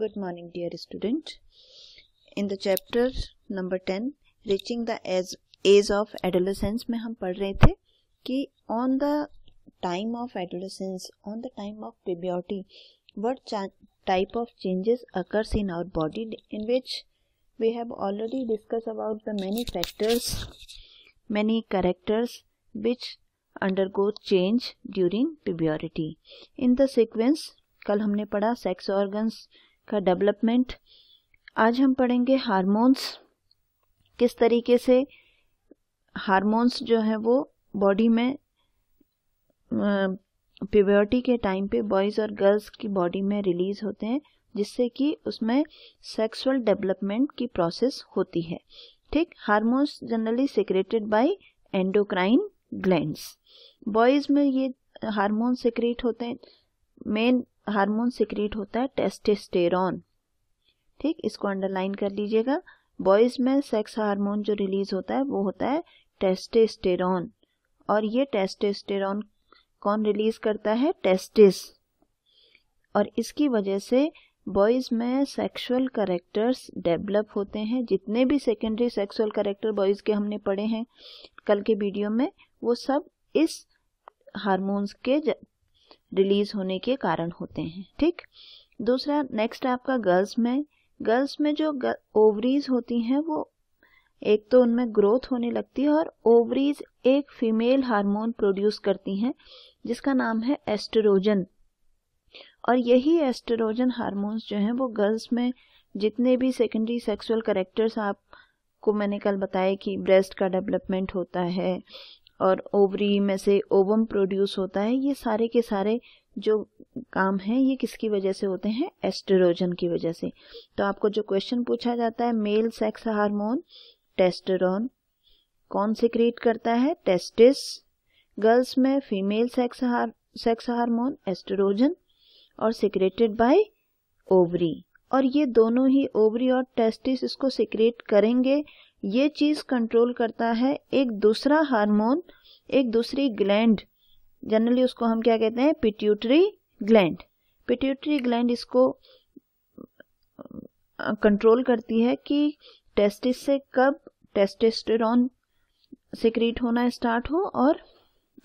Good morning dear student. In the chapter number 10 reaching the age, age of adolescence में हम पढ़ रहे थे कि on the time of adolescence, on the time of puberty, what type of changes occurs in our body in which we have already discussed about the many factors, many characters which undergo change during puberty. In the sequence कल हमने पढ़ा sex organs का development आज हम पढ़ेंगे hormones किस तरीके से हारमोन्स जो है वो बॉडी में प्योरिटी के टाइम पे बॉयज़ और गर्ल्स की बॉडी में रिलीज़ होते हैं जिससे कि उसमें सेक्सुअल डेवलपमेंट की प्रोसेस होती है ठीक hormones generally secreted by endocrine glands boys में ये हारमोन सिक्रेट होते हैं मेन हार्मोन सिक्रीट होता है टेस्टेस्टेरॉन ठीक इसको अंडरलाइन कर लीजिएगा बॉयज में सेक्स हार्मोन जो रिलीज होता है वो होता है टेस्टेस्टेरॉन और ये टेस्टेस्टेरॉन कौन रिलीज करता है टेस्टिस और इसकी वजह से बॉयज़ में सेक्सुअल करेक्टर्स डेवलप होते हैं जितने भी सेकेंडरी सेक्सुअल करेक्टर बॉयज़ के हमने पढ़े हैं कल के वीडियो में वो सब इस हारमोन्स के रिलीज होने के कारण होते हैं ठीक दूसरा नेक्स्ट आपका गर्ल्स में गर्ल्स में जो ओवरीज होती हैं वो एक तो उनमें ग्रोथ होने लगती है और ओवरीज एक फीमेल हार्मोन प्रोड्यूस करती हैं जिसका नाम है एस्ट्रोजन और यही एस्ट्रोजन हार्मोन्स जो हैं वो गर्ल्स में जितने भी सेकेंडरी सेक्सुअल करेक्टर्स आप को मैंने कल बताया कि ब्रेस्ट का डेवलपमेंट होता है और ओवरी में से ओवम प्रोड्यूस होता है ये सारे के सारे जो काम है ये किसकी वजह से होते हैं एस्ट्रोजन की वजह से तो आपको जो क्वेश्चन पूछा जाता है मेल सेक्स हार्मोन टेस्टेरोन कौन सिक्रिएट करता है टेस्टिस गर्ल्स में फीमेल सेक्स हार, सेक्स हार्मोन एस्ट्रोजन और सिक्रेटेड बाय ओवरी और ये दोनों ही ओवरी और टेस्टिस इसको सिक्रेट करेंगे ये चीज कंट्रोल करता है एक दूसरा हार्मोन एक दूसरी ग्लैंड जनरली उसको हम क्या कहते हैं पिट्यूटरी ग्लैंड पिट्यूटरी ग्लैंड इसको कंट्रोल करती है कि टेस्टिस से कब टेस्टेस्टेरॉन सिक्रीट होना स्टार्ट हो और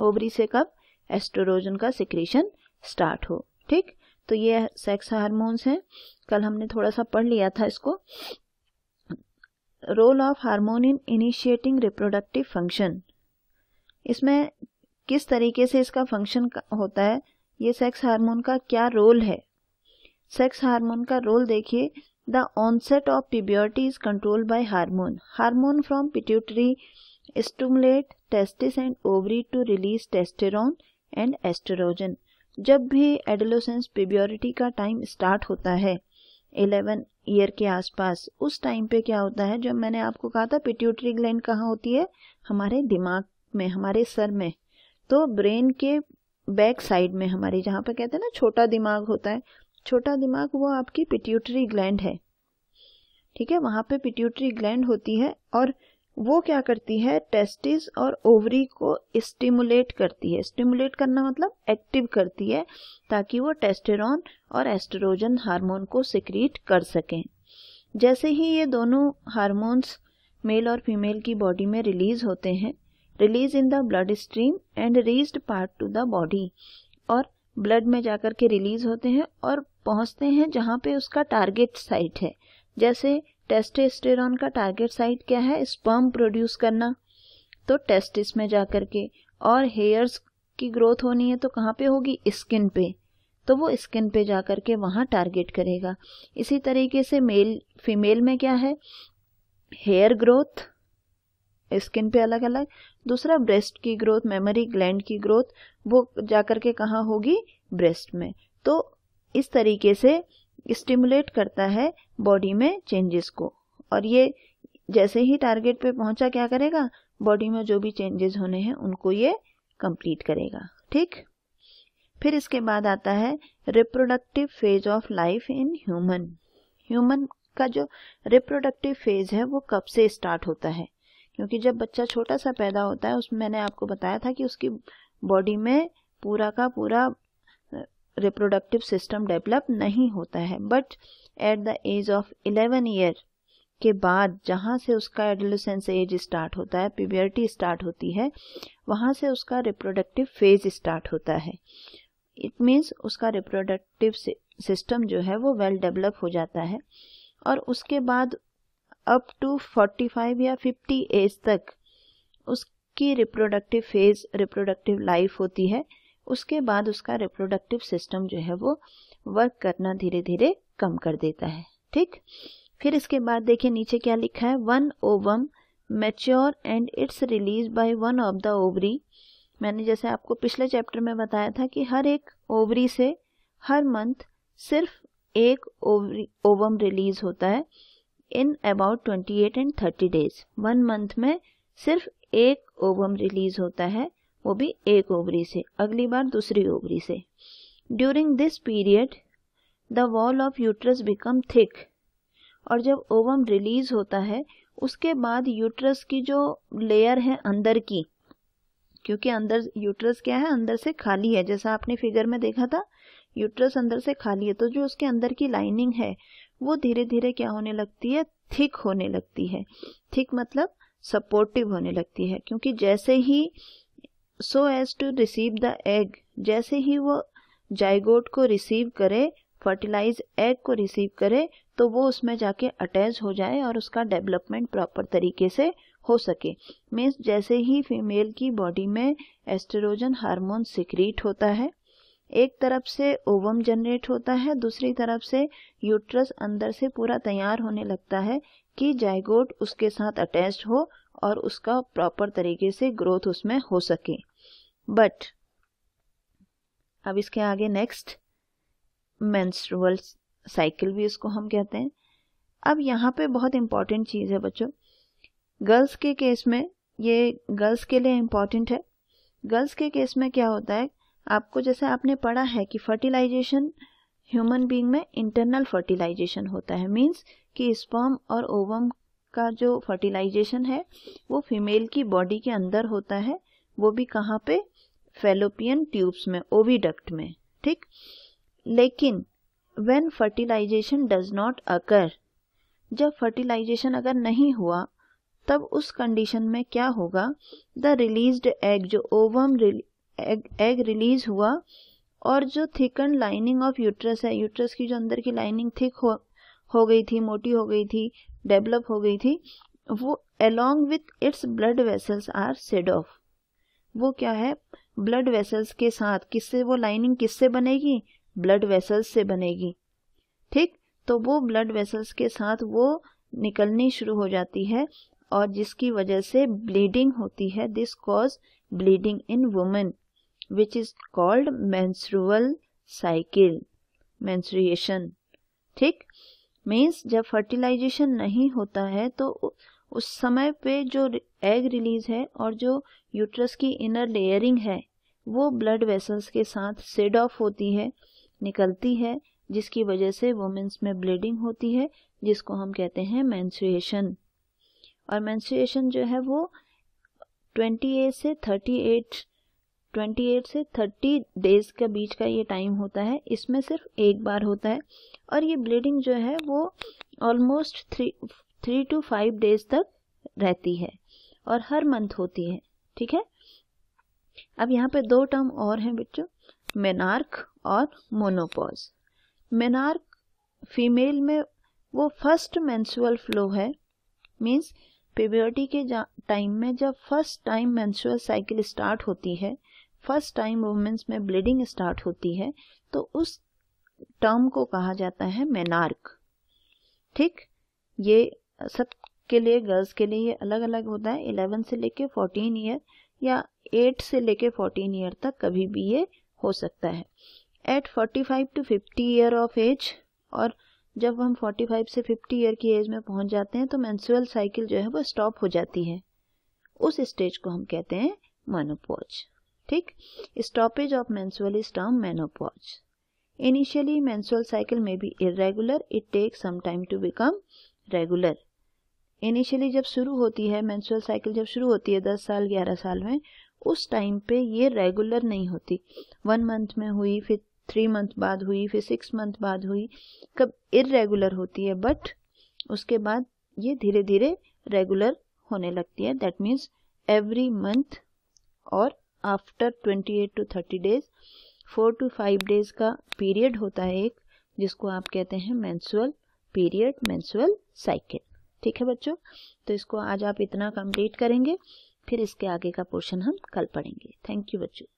ओवरी से कब एस्ट्रोजन का सिक्रीशन स्टार्ट हो ठीक तो ये सेक्स हार्मोन्स हैं कल हमने थोड़ा सा पढ़ लिया था इसको role of in initiating reproductive function इसमें किस तरीके से इसका फंक्शन होता है ये सेक्स हार्मोन का क्या रोल है सेक्स हार्मोन का रोल देखिए the onset of puberty is control by hormone hormone from pituitary stimulate testis and ovary to release testosterone and oestrogen जब भी एडोलोसेंस प्यूबर्टी का टाइम स्टार्ट होता है इलेवन ईयर के आसपास उस टाइम पे क्या होता है जब मैंने आपको कहा था पिट्यूटरी ग्लैंड कहाँ होती है हमारे दिमाग में हमारे सर में तो ब्रेन के बैक साइड में हमारे जहाँ पे कहते हैं ना छोटा दिमाग होता है छोटा दिमाग वो आपकी पिट्यूटरी ग्लैंड है ठीक है वहाँ पे पिट्यूटरी ग्लैंड होती है और वो क्या करती है टेस्टिस और ओवरी को स्टिमुलेट करती है स्टिमुलेट करना मतलब एक्टिव करती है ताकि वो टेस्टेरॉन और एस्ट्रोजन हार्मोन को सिक्रीट कर सकें जैसे ही ये दोनों हार्मोन्स मेल और फीमेल की बॉडी में रिलीज होते हैं release in the blood stream and reach part to the body और ब्लड में जाकर के रिलीज होते हैं और पहुंचते हैं जहां पे उसका टारगेट साइट है जैसे टेस्टेस्टेरॉन का टारगेट साइट क्या है स्पर्म प्रोड्यूस करना तो टेस्टिस में जा करके और हेयर्स की ग्रोथ होनी है तो कहाँ पे होगी स्किन पे तो वो स्किन पे जा करके वहाँ टारगेट करेगा इसी तरीके से मेल फीमेल में क्या है हेयर ग्रोथ स्किन पे अलग अलग दूसरा ब्रेस्ट की ग्रोथ मेमोरी ग्लैंड की ग्रोथ वो जाकर के कहाँ होगी ब्रेस्ट में तो इस तरीके से स्टिमुलेट करता है बॉडी में चेंजेस को और ये जैसे ही टारगेट पे पहुंचा क्या करेगा बॉडी में जो भी चेंजेस होने हैं उनको ये कंप्लीट करेगा ठीक फिर इसके बाद आता है reproductive phase of life in human human का जो रिप्रोडक्टिव फेज है वो कब से स्टार्ट होता है क्योंकि जब बच्चा छोटा सा पैदा होता है उसमें मैंने आपको बताया था कि उसकी बॉडी में पूरा का पूरा रिप्रोडक्टिव सिस्टम डेवलप नहीं होता है but at the age of eleven year के बाद जहाँ से उसका एडोलसेंस एज स्टार्ट होता है प्यूबर्टी स्टार्ट होती है वहाँ से उसका रिप्रोडक्टिव फेज स्टार्ट होता है इट मीन्स उसका रिप्रोडक्टिव सिस्टम जो है वो वेल डेवलप हो जाता है और उसके बाद अप टू 45 या 50 एज तक उसकी रिप्रोडक्टिव फेज रिप्रोडक्टिव लाइफ होती है उसके बाद उसका रिप्रोडक्टिव सिस्टम जो है वो वर्क करना धीरे धीरे कम कर देता है ठीक फिर इसके बाद देखिए नीचे क्या लिखा है one ovum mature and its release by one of the ovary मैंने जैसे आपको पिछले चैप्टर में बताया था कि हर एक ओवरी से हर मंथ सिर्फ एक ओवरी ओवम रिलीज होता है in about twenty eight and thirty days one month में सिर्फ एक ओवम रिलीज होता है वो भी एक ओवरी से अगली बार दूसरी ओवरी से during this period the wall of uterus become thick और जब ओवम रिलीज होता है उसके बाद यूट्रस की जो लेयर है अंदर की क्योंकि अंदर यूट्रस क्या है अंदर से खाली है जैसा आपने फिगर में देखा था यूट्रस अंदर से खाली है तो जो उसके अंदर की लाइनिंग है वो धीरे धीरे क्या होने लगती है थिक होने लगती है थिक मतलब सपोर्टिव होने लगती है क्योंकि जैसे ही so as to receive the egg जैसे ही वो जाइगोट को रिसीव करे फर्टिलाइज एग को रिसीव करे तो वो उसमें जाके अटैच हो जाए और उसका डेवलपमेंट प्रॉपर तरीके से हो सके मीन्स जैसे ही फीमेल की बॉडी में एस्ट्रोजन हार्मोन सिक्रीट होता है एक तरफ से ओवम जनरेट होता है दूसरी तरफ से यूट्रस अंदर से पूरा तैयार होने लगता है कि जायगोट उसके साथ अटैच हो और उसका प्रॉपर तरीके से ग्रोथ उसमें हो सके बट अब इसके आगे नेक्स्ट मेंस्ट्रुअल साइकिल भी इसको हम कहते हैं अब यहाँ पे बहुत इम्पॉर्टेंट चीज़ है बच्चों गर्ल्स के केस में ये गर्ल्स के लिए इम्पॉर्टेंट है गर्ल्स के केस में क्या होता है आपको जैसे आपने पढ़ा है कि फर्टिलाइजेशन ह्यूमन बींग में इंटरनल फर्टिलाइजेशन होता है मीन्स कि स्पर्म और ओवम का जो फर्टिलाइजेशन है वो फीमेल की बॉडी के अंदर होता है वो भी कहाँ पे फेलोपियन ट्यूब्स में ओविडक्ट में ठीक लेकिन when fertilisation does not occur जब फर्टिलाइजेशन अगर नहीं हुआ तब उस कंडीशन में क्या होगा द रिलीज एग जो ओवम एग एग रिलीज हुआ और जो थिकन लाइनिंग ऑफ यूट्रस है यूट्रस की जो अंदर की लाइनिंग थिक हो हो गई थी मोटी हो गई थी डेवलप हो गई थी वो along with its blood vessels are shed off वो क्या है ब्लड वेसल्स के साथ किससे वो लाइनिंग किससे बनेगी ब्लड वेसल्स से बनेगी ठीक तो वो ब्लड वेसल्स के साथ वो निकलनी शुरू हो जाती है और जिसकी वजह से ब्लीडिंग होती है this cause bleeding in women which is called menstrual cycle menstruation ठीक मीन्स जब फर्टिलाइजेशन नहीं होता है तो उस समय पे जो एग रिलीज है और जो यूट्रस की इनर लेयरिंग है वो ब्लड वेसल्स के साथ सेड ऑफ होती है निकलती है जिसकी वजह से वुमेन्स में ब्लीडिंग होती है जिसको हम कहते हैं मैंसुएशन और मैंसुएशन जो है वो 28 से 38 28 से 30 डेज के बीच का ये टाइम होता है इसमें सिर्फ एक बार होता है और ये ब्लीडिंग जो है वो almost three three to five days तक रहती है और हर मंथ होती है ठीक है अब यहाँ पे दो टर्म और हैं बच्चों मेनार्क और मोनोपॉज मेनार्क फीमेल में वो फर्स्ट मैंसुअल फ्लो है मीन्स प्यूबर्टी के टाइम में जब first time menstrual cycle start होती है फर्स्ट टाइम वुमेन्स में ब्लीडिंग स्टार्ट होती है तो उस टर्म को कहा जाता है मेनार्क ठीक ये सब के लिए गर्ल्स के लिए ये अलग अलग होता है इलेवन से लेके फोर्टीन ईयर या एट से लेके फोर्टीन ईयर तक कभी भी ये हो सकता है at forty five to fifty year of age और जब हम फोर्टी फाइव से फिफ्टी ईयर की एज में पहुंच जाते हैं तो मैंसुअल साइकिल जो है वो स्टॉप हो जाती है उस स्टेज को हम कहते हैं मनोपोज ठीक stoppage of menstrual is term menopause initially menstrual cycle में भी irregular it take some time to become regular initially जब शुरू होती है मैंसुअल साइकिल जब शुरू होती है दस साल ग्यारह साल में उस टाइम पे ये रेगुलर नहीं होती वन मंथ में हुई फिर थ्री मंथ बाद हुई फिर सिक्स मंथ बाद हुई कब इरेगुलर होती है बट उसके बाद ये धीरे धीरे रेगुलर होने लगती है दैट मीन्स एवरी मंथ और after 28 to 30 days four to five days का पीरियड होता है एक जिसको आप कहते हैं मेंसुअल पीरियड मेंसुअल साइकिल ठीक है बच्चों तो इसको आज आप इतना कंप्लीट करेंगे फिर इसके आगे का पोर्शन हम कल पढ़ेंगे थैंक यू बच्चों